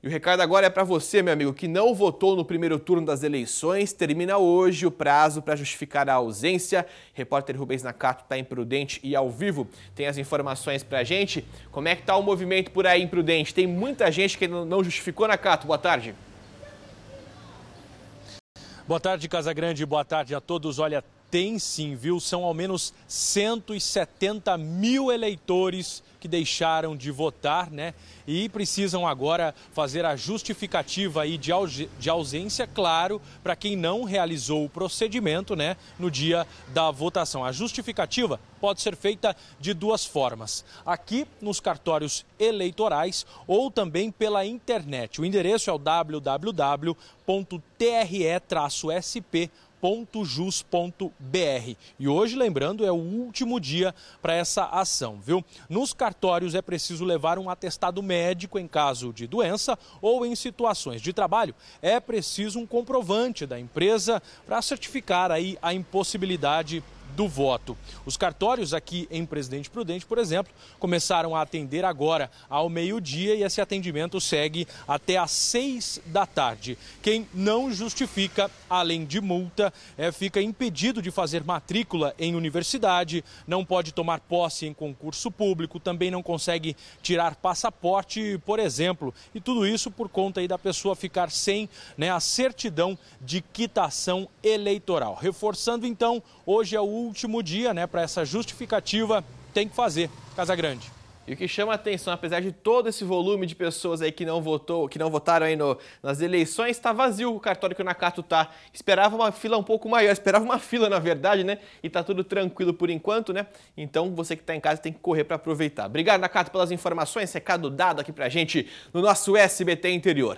E o recado agora é para você, meu amigo, que não votou no primeiro turno das eleições. Termina hoje o prazo para justificar a ausência. Repórter Rubens Nakato está imprudente e ao vivo. Tem as informações para a gente. Como é que está o movimento por aí, imprudente? Tem muita gente que não justificou, Nakato. Boa tarde. Boa tarde, Casagrande. Boa tarde a todos. Olha, tem sim, viu? São ao menos 170 mil eleitores que deixaram de votar, né? E precisam agora fazer a justificativa aí de, de ausência, claro, para quem não realizou o procedimento, né, no dia da votação. A justificativa pode ser feita de duas formas: aqui nos cartórios eleitorais ou também pela internet. O endereço é o wwwtre spjusbr E hoje, lembrando, é o último dia para essa ação, viu? Nos cartórios é preciso levar um atestado médico em caso de doença ou em situações de trabalho. É preciso um comprovante da empresa para certificar aí a impossibilidade do voto. Os cartórios aqui em Presidente Prudente, por exemplo, começaram a atender agora ao meio-dia e esse atendimento segue até às seis da tarde. Quem não justifica, além de multa, é, fica impedido de fazer matrícula em universidade, não pode tomar posse em concurso público, também não consegue tirar passaporte, por exemplo. E tudo isso por conta da pessoa ficar sem né, a certidão de quitação eleitoral. Reforçando então, hoje é o último dia né, para essa justificativa tem que fazer, Casa Grande. E o que chama atenção, apesar de todo esse volume de pessoas aí que não votou, que não votaram aí no, nas eleições, está vazio o cartório que o Nakato tá. Esperava uma fila um pouco maior, esperava uma fila na verdade, né? E tá tudo tranquilo por enquanto, né? Então você que está em casa tem que correr para aproveitar. Obrigado, Nakato, pelas informações, recado dado aqui pra gente no nosso SBT Interior.